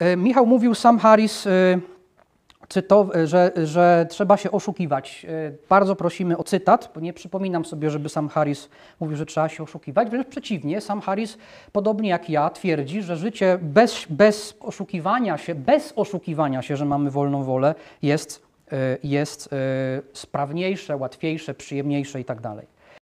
E, Michał mówił, sam Harris, e, e, że, że trzeba się oszukiwać. Bardzo prosimy o cytat, bo nie przypominam sobie, żeby sam Harris mówił, że trzeba się oszukiwać. Wręcz przeciwnie, sam Harris, podobnie jak ja, twierdzi, że życie bez, bez oszukiwania się, bez oszukiwania się, że mamy wolną wolę, jest, jest sprawniejsze, łatwiejsze, przyjemniejsze itd. Tak